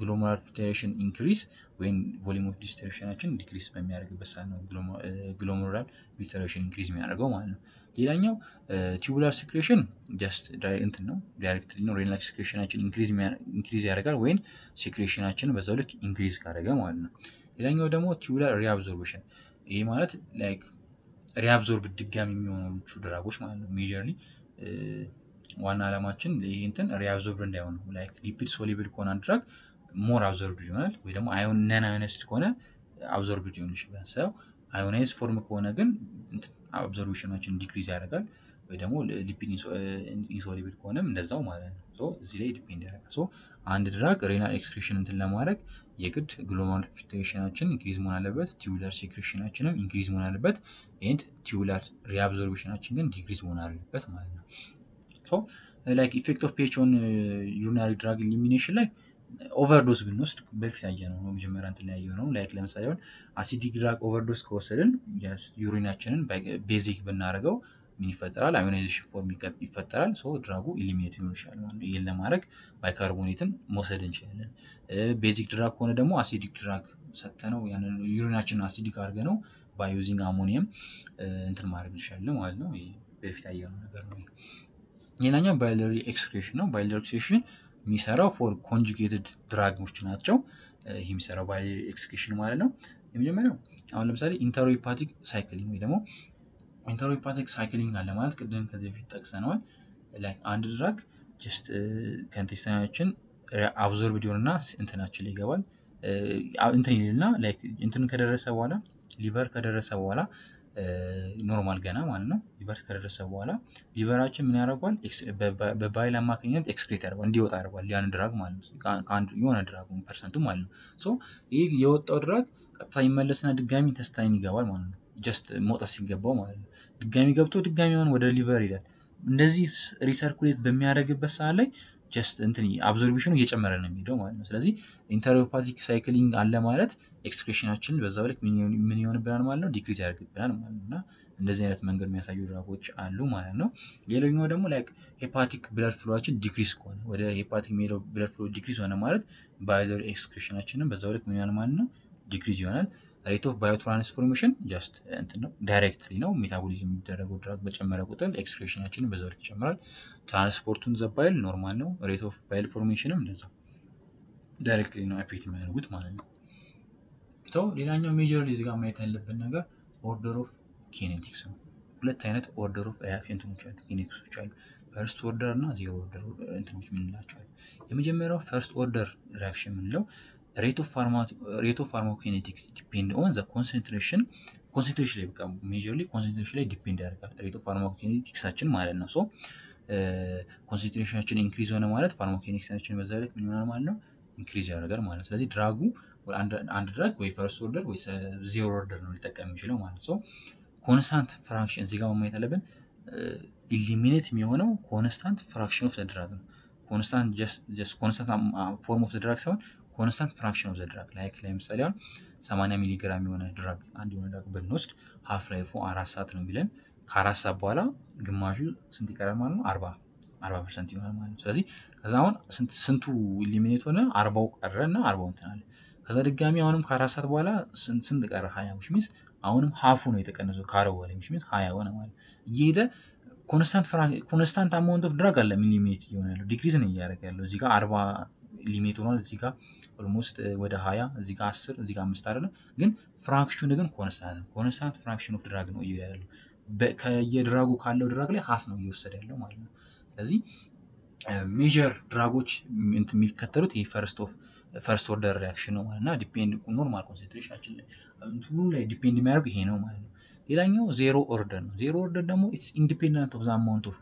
ግሎማር ፊልትሬሽን ኢንክሪዝ ወይም ቮሊም ኦፍ ዲስትሪቢዩሽናችን ዲክሪዝ በሚያደርግበት ሰዓት ነው ግሎማራል ፊልትሬሽን ኢንክሪዝ የሚያደርገው ማለት ነው። ሌላኛው ቲቡላር ሴክሬሽን ጀስት እንትን ነው ዳይሬክት ነው ሬናል ሴክሬሽናችን ኢንክሪዝ ያደርጋል ወይም ሴክሬሽናችን በዛው ልክ ኢንክሪዝ ካደረገ ማለት ነው። ሌላኛው ደግሞ ቲቡላር ሪአብዞርብሽን ይህ ማለት ላይክ ሪአብዞርብ ድጋሚ የሚሆኑቹ ድራጎች ማለት ነው። ሜጀርሊ ዋና ዓላማችን ይህ እንትን ሪአብዞርብ እንዳይሆን ነው። ላይክ ሊፒድ ሶሊብል ከሆነ ድራግ ሞር አብዞርብድ ይሆናል ወይ ደግሞ አዮን ነን አዮነስድ ከሆነ አብዞርብድ ሊሆን ይችላል ሰው አዮናይዝ ፎርም ከሆነ ግን ኦብዘርቬሽኖችን ዲክሪዝ ያደርጋል ወይ ደግሞ ሊፒድ ኢንሶሊብል ከሆነም እንደዛው ማለት ነው። ሶ እዚህ ላይ ዲፔንድ ያደርጋል። ሶ አንድ ድራግ ሬናል ኤክስክሬሽን እንትን ለማድረግ የግድ ግሎማል ፊልትሬሽናችን ኢንክሪዝ መሆን አለበት፣ ቲዩላር ሴክሬሽናችንም ኢንክሪዝ መሆን አለበት፣ ኤንድ ቲዩላር ሪአብዞርቬሽናችን ግን ዲክሪዝ መሆን አለበት ማለት ነው። ሶ ላይክ ኢፌክት ኦፍ ፒኤች ኦን ዩሪናሪ ድራግ ኢሊሚኔሽን ላይ ኦቨርዶስ ብንወስድ በፊት ያየ ነው። መጀመሪያ እንትን ያየ ነው ላይክ ለምሳሌ ሆን አሲዲክ ድራግ ኦቨርዶስ ከወሰድን ዩሪናችንን ቤዚክ ብናደርገው ምን ይፈጠራል? አዮናይዜሽን ፎርም ይፈጠራል። ሶ ድራጉ ኢሊሚኔት ሊሆን ይችላል ማለት ነው። ይህን ለማድረግ ባይካርቦኔትን መውሰድ እንችላለን። ቤዚክ ድራግ ከሆነ ደግሞ አሲዲክ ድራግ ሰጥተነው ያንን ዩሪናችንን አሲዲክ አድርገ ነው ባዩዚንግ አሞኒየም እንትን ማድረግ እንችላለን ማለት ነው። በፊት ያየነው ነገር ነው። ሌላኛው ባይለሪ ኤክስክሬሽን ነው። ባይለሪ ኤክስክሬሽን የሚሰራው ፎር ኮንጁጌትድ ድራግሞች ናቸው። ይህ የሚሰራው ባይ ኤክስኪሽን ማለት ነው። የመጀመሪያው አሁን ለምሳሌ ኢንተሮፓቲክ ሳይክሊንግ ወይ ደግሞ ኢንተሮፓቲክ ሳይክሊንግ አለ ማለት ቅድም ከዚህ በፊት ጠቅሰነዋል። አንድ ድራግ ጀስት ከንቴስተናችን አብዞርብ ሊሆንና እንትናችን ላይ ይገባል እንትን ይልና እንትንን ከደረሰ በኋላ ሊቨር ከደረሰ በኋላ ኖርማል ገና ማለት ነው ሊቨር ከደረሰ በኋላ ሊቨራችን ምን ያደርጓል በባይል አማካኝነት ኤክስክሬት ያደርጓል እንዲወጣ ያደርጓል ያን ድራግ ማለት ነው የሆነ ድራግ ፐርሰንቱ ማለት ነው ሶ ይህ የወጣው ድራግ ቀጥታ ይመለስና ድጋሚ ኢንተስታይን ይገባል ማለት ነው ጀስት መውጣት ሲገባው ማለት ነው ድጋሚ ገብቶ ድጋሚ ሆን ወደ ሊቨር ይላል እንደዚህ ሪሰርኩሌት በሚያደርግበት ሰዓት ላይ ጀስት እንትን አብዞርቢሽኑ እየጨመረ ነው የሚሄደው ማለት ነው። ስለዚህ ኢንተሪዮፓቲክ ሳይክሊንግ አለ ማለት ኤክስክሬሽናችን በዛው ልክ ምን ይሆንብናል ማለት ነው፣ ዲክሪዝ ያደርግብናል ማለት ነው እና እንደዚህ አይነት መንገድ የሚያሳዩ ድራጎች አሉ ማለት ነው። ሌላኛው ደግሞ ላይክ ሄፓቲክ ብለድ ፍሎችን ዲክሪዝ ከሆነ ወደ ሄፓቲክ የሚሄደው ብለድ ፍሎ ዲክሪዝ ሆነ ማለት ባይዘር ኤክስክሬሽናችንን በዛው ልክ ምን ይሆናል ማለት ነው፣ ዲክሪዝ ይሆናል። ሬት ኦፍ ባዮትራንስፎርሜሽን ጀስት እንትን ነው ዳይሬክትሊ ነው። ሜታቦሊዝም የሚደረገው ድራግ በጨመረ ቁጥር ኤክስክሬሽናችንን በዛው ልክ ይጨምራል። ትራንስፖርቱን ዘባይል ኖርማል ነው። ሬት ኦፍ ባይል ፎርሜሽንም እንደዛ ዳይሬክትሊ ነው አፌክት የሚያደርጉት ማለት ነው። ተው ሌላኛው ሜጀር ሊዝ ጋር ማየት ያለብን ነገር ኦርደር ኦፍ ኬኔቲክስ ነው። ሁለት አይነት ኦርደር ኦፍ ሪያክሽን አሉ፣ ኬኔቲክሶች አሉ። ፈርስት ኦርደር እና ዜሮ ኦርደር እንትኖች ምንላቸዋል። የመጀመሪያው ፈርስት ኦርደር ሪያክሽን የምንለው ሬት ኦፍ rate ዲፔንድ ኦን ዘ ኮንሰንትሬሽን ኮንሰንትሬሽን ላይ በቃ ሜጀርሊ ኮንሰንትሬሽን ላይ ዲፔንድ ያደርጋል ሬት ኦፍ ፋርማኮኪኔቲክሳችን ማለት ነው። ሶ ኮንሰንትሬሽናችን ኢንክሪዝ ሆነ ማለት ፋርማኮኪኔቲክሳችን በዛ ልክ ምን ይሆናል ማለት ነው ኢንክሪዝ ያደርጋል ማለት ነው። ስለዚህ ድራጉ አንድ ድራግ ወይ ፈርስት ኦርደር ወይ ዜሮ ኦርደር ነው ሊጠቀም የሚችለው ማለት ነው። ኮንስታንት ፍራክሽን እዚህ ጋር ማየት አለብን። ኢሊሚኔት የሚሆነው ኮንስታንት ፍራክሽን ኦፍ ድራግ ነው። ኮንስታንት ፎርም ኦፍ ድራግ ሳይሆን ኮንስታንት ፍራክሽን ኦፍ ዘ ድራግ ላይክ ለምሳሌ አሁን 80 ሚሊ ግራም የሆነ ድራግ አንድ የሆነ ድራግ ብንወስድ ሀፍ ላይፉ አራት ሰዓት ነው ቢለን ከአራት ሰዓት በኋላ ግማሹ ስንት ይቀራል ማለት ነው? አርባ አርባ ፐርሰንት ይሆናል ማለት ነው። ስለዚህ ከዛ አሁን ስንቱ ኢሊሚኔት ሆነ? አርባው ቀረ እና አርባው እንትን ከዛ ድጋሚ አሁንም ከአራት ሰዓት በኋላ ስንት ቀረ? ሀያ ዊች ሚንስ አሁንም ሀፉ ነው የተቀነሰው ከአርባው በኋላ ዊች ሚንስ ሀያ ሆነ ማለት ነው እየሄደ ኮንስታንት አማውንት ኦፍ ድራግ አለ ሚሊሜት እየሆነ ያለው ዲክሪዝ ነው እያደረገ ያለው እዚህ ጋር አርባ ሊሜት ሆኗል እዚህ ጋር ኦልሞስት ወደ 20 እዚህ ጋር 10 እዚህ ጋር 5 አይደለም፣ ግን ፍራክሽኑ ግን ኮንስታንት ነው። ኮንስታንት ፍራክሽን ኦፍ ድራግ ነው እያያሉ ከየድራጉ ካለው ድራግ ላይ ሀፍ ነው እየወሰደ ያለው ማለት ነው። ስለዚህ ሜጀር ድራጎች የሚከተሉት ይህ ፈርስት ኦፍ ፈርስት ኦርደር ሪያክሽን ነው ማለት ነው ዲፔንድ ኖርማል ኮንሰንትሬሽናችን ሁሉ ላይ ዲፔንድ የሚያደርግ ይሄ ነው ማለት ነው። ሌላኛው ዜሮ ኦርደር ነው። ዜሮ ኦርደር ደግሞ ኢትስ ኢንዲፔንደንት ኦፍ ዘ አማውንት ኦፍ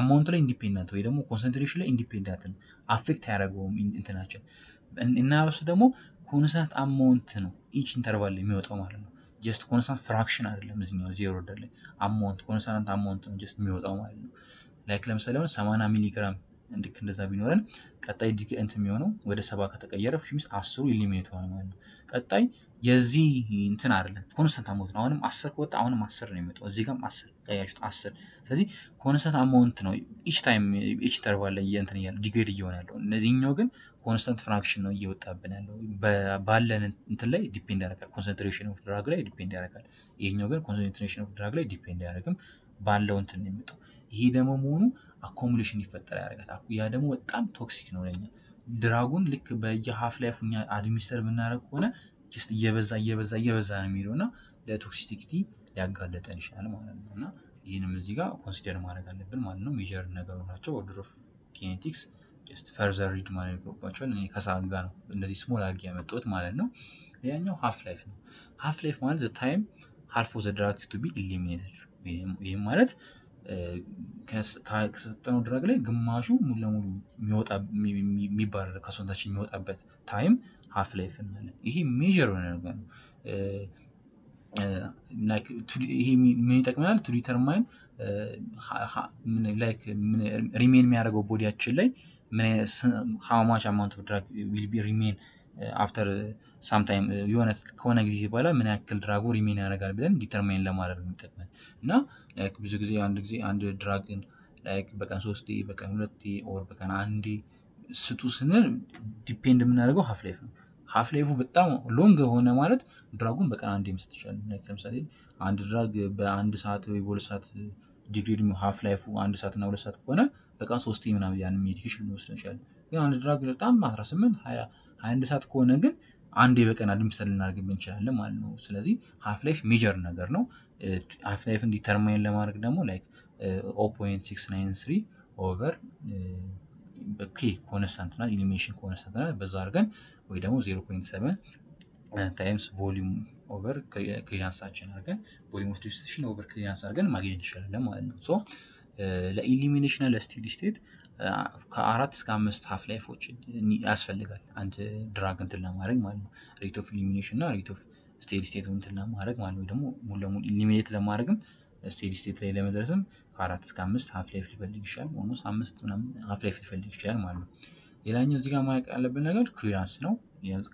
አማውንት ላይ ኢንዲፔንደንት ወይ ደግሞ ኮንሰንትሬሽን ላይ ኢንዲፔንደንት ነው። አፌክት አያደርገውም እንትናቸው እና እሱ ደግሞ ኮንስታንት አማውንት ነው ኢች ኢንተርቫል ላይ የሚወጣው ማለት ነው። ጀስት ኮንስታንት ፍራክሽን አይደለም። እዚህኛው ዜሮ ደለ አማውንት ኮንስታንት አማውንት ነው ጀስት የሚወጣው ማለት ነው። ላይክ ለምሳሌ አሁን 80 ሚሊግራም እንድክ እንደዛ ቢኖረን ቀጣይ ዲግ እንት የሚሆነው ወደ ሰባ ከተቀየረ ሚስ አስሩ ኢሊሚኔት ሆነ ማለት ነው። ቀጣይ የዚህ እንትን አይደለም ኮንስታንት አማውንት ነው። አሁንም አስር ከወጣ አሁንም አስር ነው የሚወጣው እዚህ ጋርም አስር ቀያችሁት አስር። ስለዚህ ኮንስታንት አማውንት ነው ኢች ታይም ኢች ኢንተርቫል ላይ እንትን እያለ ዲግሬድ እየሆነ ያለው እነዚህኛው ግን ኮንስተንት ፍራክሽን ነው እየወጣብን ያለው። ባለን እንትን ላይ ዲፔንድ ያደርጋል። ኮንሰንትሬሽን ኦፍ ድራግ ላይ ዲፔንድ ያደርጋል። ይሄኛው ግን ኮንሰንትሬሽን ኦፍ ድራግ ላይ ዲፔንድ አያደርግም። ባለው እንትን ነው የሚመጣው። ይሄ ደግሞ መሆኑ አኮሙሌሽን ይፈጠር ያደርጋል። ያ ደግሞ በጣም ቶክሲክ ነው ለኛ። ድራጉን ልክ በየሀፍ ላይ ፉኛ አድሚኒስተር ብናደርግ ከሆነ ጀስት እየበዛ እየበዛ እየበዛ ነው የሚሄደው እና ለቶክሲቲክቲ ሊያጋለጠን ይችላል ማለት ነው እና ይህንም እዚህ ጋር ኮንሲደር ማድረግ አለብን ማለት ነው። ሜጀር ነገሮች ናቸው ኦርደር ኦፍ ኪኔቲክስ ጀስት ፈርዘር ሪድ ማድረግ ይኖርባቸዋል። እኔ ከሰዓት ጋር ነው እንደዚህ ስሞል አድርጌ ያመጣሁት ማለት ነው። ያኛው ሀፍ ላይፍ ነው። ሀፍ ላይፍ ማለት ዘ ታይም ሀልፎ ዘ ድራግ ቱ ቢ ኢሊሚኔትድ፣ ይህም ማለት ከሰጠነው ድራግ ላይ ግማሹ ሙሉ ለሙሉ የሚባረር ከሰውነታችን የሚወጣበት ታይም ሀፍ ላይፍ እንላለን። ይሄ ሜዥር የሆነ ነገር ነው። ይሄ ምን ይጠቅመናል? ቱ ዲተርማይን ሪሜን የሚያደርገው ቦዲያችን ላይ ምን ማች አማውንት ኦፍ ድራግ ዊል ቢ ሪሜን አፍተር ሳምታይም የሆነ ከሆነ ጊዜ በኋላ ምን ያክል ድራጉ ሪሜን ያደርጋል ብለን ዲተርማይን ለማድረግ ነው የሚጠቅመን እና ላይክ ብዙ ጊዜ አንድ ጊዜ አንድ ድራግን ላይክ በቀን ሶስቴ በቀን ሁለቴ ኦር በቀን አንዴ ስጡ ስንል ዲፔንድ የምናደርገው ሀፍ ላይፍ ነው ሀፍ ላይፉ በጣም ሎንግ የሆነ ማለት ድራጉን በቀን አንዴ መስጥ ይችላል ለምሳሌ አንድ ድራግ በአንድ ሰዓት ወይ በሁለት ሰዓት ዲግሪ ሀፍ ላይፉ አንድ ሰዓት እና ሁለት ሰዓት ከሆነ በቀን ሶስት ምናምን ያን ሜዲኬሽን ሊወስድ ይችላል። ግን አንድ ድራግ በጣም 18 20 21 ሰዓት ከሆነ ግን አንዴ በቀን አድሚኒስተር ልናደርግብ እንችላለን ማለት ነው። ስለዚህ ሀፍ ላይፍ ሜጀር ነገር ነው። ሀፍ ላይፍ እንዲተርማይን ለማድረግ ደግሞ ላይክ ስሪ ኦቨር ኬ ኮንስታንት ናት ኢሊሚኔሽን ኮንስታንት ናት። በዛ አድርገን ወይ ደግሞ 0.7 ታይምስ ቮሊዩም ኦቨር ክሊራንሳችን አድርገን ቮሊዩም ኦፍ ዲስትሪቢሽን ኦቨር ክሊራንስ አድርገን ማግኘት እንችላለን ማለት ነው ሶ ለኢሊሚኔሽን ለስቴዲ ስቴት ከአራት እስከ አምስት ሀፍ ላይፎች ያስፈልጋል። አንድ ድራግ እንትን ለማድረግ ማለት ነው። ሬት ኦፍ ኢሊሚኔሽን እና ሬት ኦፍ ስቴዲ ስቴት እንትን ለማድረግ ማለት ነው። ደግሞ ሙሉ ለሙሉ ኢሊሚኔት ለማድረግም ስቴዲ ስቴት ላይ ለመድረስም ከአራት እስከ አምስት ሀፍ ላይፍ ሊፈልግ ይችላል። ኦልሞስት አምስት ምናምን ሀፍ ላይፍ ሊፈልግ ይችላል ማለት ነው። ሌላኛው እዚህ ጋር ማወቅ ያለብን ነገር ክሊራንስ ነው።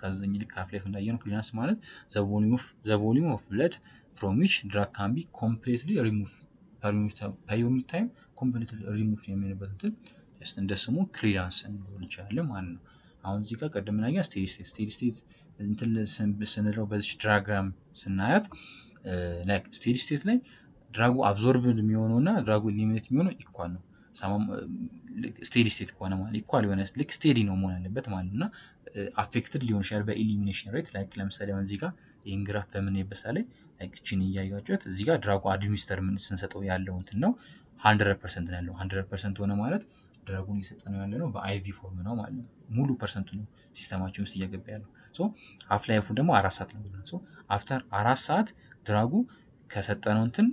ከዘኝ ልክ ሀፍ ላይፍ እንዳየ ነው ክሊራንስ ማለት ዘ ቮሊዩም ኦፍ ብለድ ፍሮም ዊች ድራግ ካን ቢ ኮምፕሌትሊ ሪሙቭ ፐሪዮድ ታይም ኮምፕሊት ሪሙቭ የሚሆንበት እንትን እንደ ስሙ ክሊራንስ ሊሆን ይችላል ማለት ነው። አሁን እዚህ ጋር ቀደም ላይ ስቴዲ ስቴት ስቴዲ ስቴት እንትን ስንለው በዚች ድራግራም ስናያት ላይክ ስቴዲ ስቴት ላይ ድራጉ አብዞርብ የሚሆነው እና ድራጉ ኢሊሚኔት የሚሆነው ኢኳል ነው። ስቴዲ ስቴት ከሆነ ማለት ኢኳል የሆነ ልክ ስቴዲ ነው መሆን ያለበት ማለት እና አፌክትድ ሊሆን ይችላል በኢሊሚኔሽን ሬት ላይክ ለምሳሌ አሁን እዚህ ጋር ይህን ግራፍ በምናይበት ላይ ይቺን እያያችሁት እዚህ ጋር ድራጎ አድሚኒስተር ምን ስንሰጠው ያለው እንትን ነው ሀንድረድ ፐርሰንት ነው ያለው። ሀንድረድ ፐርሰንት ሆነ ማለት ድራጎን ነው ያለ ነው በአይቪ ፎርም ነው ማለት ነው። ሙሉ ፐርሰንቱ ነው ሲስተማችን ውስጥ እያገባ ያለው። ሶ ሀፍ ላይፉ ደግሞ አራት ሰዓት ነው። ሶ አፍተር አራት ሰዓት ድራጉ ከሰጠነው እንትን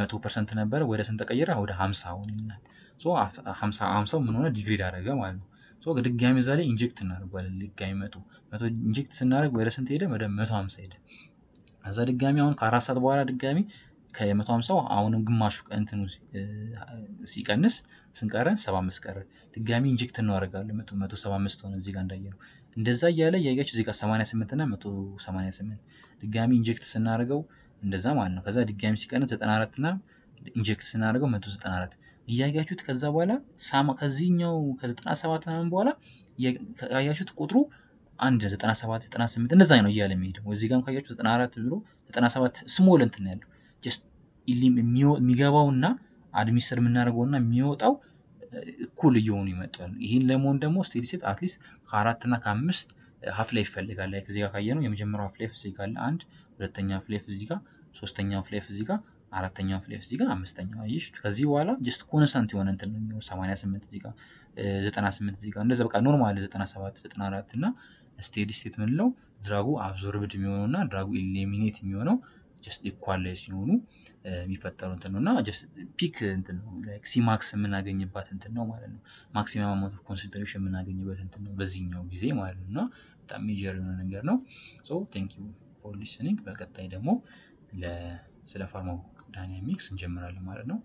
መቶ ፐርሰንት ነበረ ወደ ስንት ተቀየረ? ወደ ሀምሳ ሆን ሆንልናል። ሀምሳው ምን ሆነ? ዲግሬድ አደረገ ማለት ነው። ድጋሚ እዛ ላይ ኢንጀክት እናደርጓለን። ድጋሚ መቶ መቶ ኢንጀክት ስናደርግ ወደ ስንት ሄደ? ወደ መቶ ሀምሳ ሄደ። ከዛ ድጋሚ አሁን ከአራት ሰዓት በኋላ ድጋሚ ከመቶ ሃምሳው አሁንም ግማሹ እንትኑ ሲቀንስ ስንቀረን ሰባ አምስት ቀረን። ድጋሚ ኢንጀክት እናደርጋለን መቶ መቶ ሰባ አምስት ሆነ እዚህ ጋር እንዳየነው እንደዛ እያለ እያያችሁ እዚህ ጋር ሰማንያ ስምንት እና መቶ ሰማንያ ስምንት ድጋሚ ኢንጀክት ስናደርገው እንደዛ ማለት ነው። ከዛ ድጋሚ ሲቀንስ ዘጠና አራት እና ኢንጀክት ስናደርገው መቶ ዘጠና አራት እያያችሁት ከዛ በኋላ ከዚህኛው ከዘጠና ሰባት ምናምን በኋላ ያያችሁት ቁጥሩ አንድ 97 98 እንደዛ ነው እያለ የሚሄደው እዚህ ጋር ካያችሁ 94 ብሎ 97 ስሞል እንትን ያለው የሚገባውና አድሚስተር የምናደርገውና የሚወጣው እኩል እየሆኑ ይመጣል። ይህን ለመሆን ደግሞ ስቴዲ ሴት አትሊስት ከአራት እና ከአምስት ሀፍ ላይፍ ይፈልጋል። ላይክ እዚህ ጋር ካየ ነው የመጀመሪያው ሀፍ ላይፍ እዚህ ጋር አንድ፣ ሁለተኛ ሀፍ ላይፍ እዚህ ጋር፣ ሶስተኛ ሀፍ ላይፍ እዚህ ጋር፣ አራተኛ ሀፍ ላይፍ እዚህ ጋር፣ አምስተኛ ይሽ ከዚህ በኋላ ጀስት ኮንስታንት የሆነ እንትን ነው የሚሆነው። ሰማንያ ስምንት እዚህ ጋር፣ ዘጠና ስምንት እዚህ ጋር እንደዛ በቃ ኖርማል ዘጠና ሰባት ዘጠና አራት እና ስቴዲ ስቴት ምንለው ድራጉ አብዞርብድ የሚሆነው እና ድራጉ ኢሊሚኔት የሚሆነው ጀስት ኢኳል ላይ ሲሆኑ የሚፈጠሩ እንትን ነው እና ፒክ እንትን ነው ሲማክስ የምናገኝባት እንትን ነው ማለት ነው። ማክሲማም አማውንት ኦፍ ኮንሰንትሬሽን የምናገኝበት እንትን ነው በዚህኛው ጊዜ ማለት ነው እና በጣም ሜጀር የሆነ ነገር ነው። ሶ ቴንክ ዩ ፎር ሊስኒንግ። በቀጣይ ደግሞ ስለ ፋርማኮዳይናሚክስ እንጀምራለን ማለት ነው።